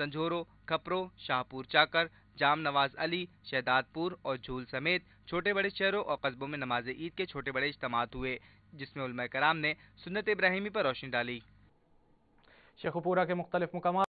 संझोरो खपरो शाहपुर चाकर जाम नवाज अली शहदादपुर और झूल समेत छोटे बड़े शहरों और कस्बों में नमाज ईद के छोटे बड़े इज्तम हुए जिसमें उलमा कराम ने सुन्नत इब्राहिमी पर रोशनी डाली शेखपुरा के मुख्तलिफ मकाम